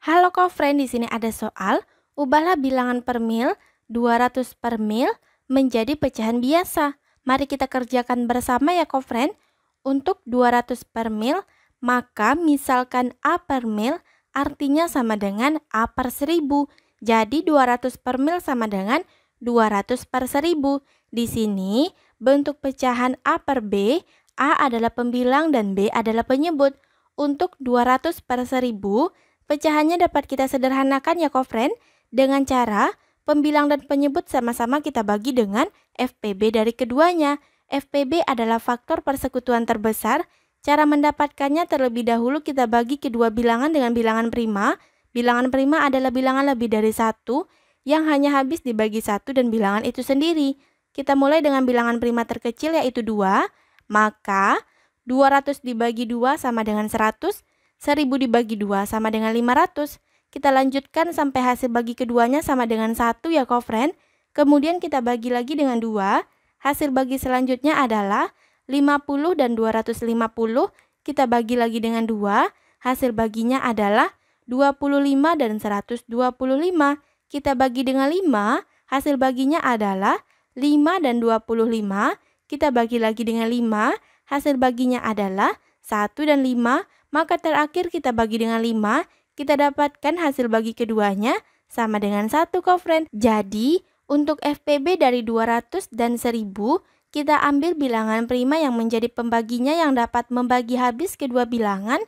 Halo kofren, di sini ada soal, ubahlah bilangan per mil 200 per mil menjadi pecahan biasa. Mari kita kerjakan bersama ya kofren. Untuk 200 per mil, maka misalkan A per mil artinya sama dengan A per 1000. Jadi 200 per mil sama dengan 200 per 1000. Di sini, bentuk pecahan A per B, A adalah pembilang dan B adalah penyebut. Untuk 200 per 1000, Pecahannya dapat kita sederhanakan ya kofren dengan cara pembilang dan penyebut sama-sama kita bagi dengan FPB dari keduanya. FPB adalah faktor persekutuan terbesar. Cara mendapatkannya terlebih dahulu kita bagi kedua bilangan dengan bilangan prima. Bilangan prima adalah bilangan lebih dari satu yang hanya habis dibagi satu dan bilangan itu sendiri. Kita mulai dengan bilangan prima terkecil yaitu 2, maka 200 dibagi 2 sama dengan 100 1000 dibagi 2 sama dengan 500. Kita lanjutkan sampai hasil bagi keduanya sama dengan 1 ya kofren. Kemudian kita bagi lagi dengan 2. Hasil bagi selanjutnya adalah 50 dan 250. Kita bagi lagi dengan 2. Hasil baginya adalah 25 dan 125. Kita bagi dengan 5. Hasil baginya adalah 5 dan 25. Kita bagi lagi dengan 5. Hasil baginya adalah 1 dan 5 maka terakhir kita bagi dengan 5, kita dapatkan hasil bagi keduanya sama dengan 1 kofren. Jadi, untuk FPB dari 200 dan 1000, kita ambil bilangan prima yang menjadi pembaginya yang dapat membagi habis kedua bilangan,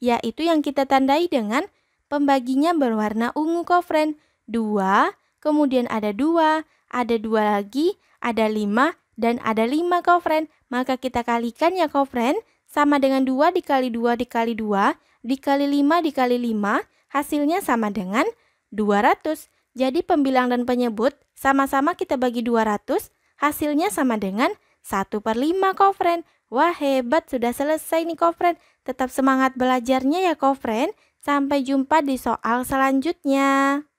yaitu yang kita tandai dengan pembaginya berwarna ungu kofren. 2, kemudian ada 2, ada 2 lagi, ada 5, dan ada 5 kofren. Maka kita kalikan ya kofren sama dengan 2 dikali 2 dikali 2 dikali 5 dikali 5 hasilnya sama dengan 200. Jadi pembilang dan penyebut sama-sama kita bagi 200 hasilnya sama dengan 1 per 5 kofren. Wah hebat sudah selesai nih kofren. Tetap semangat belajarnya ya kofren. Sampai jumpa di soal selanjutnya.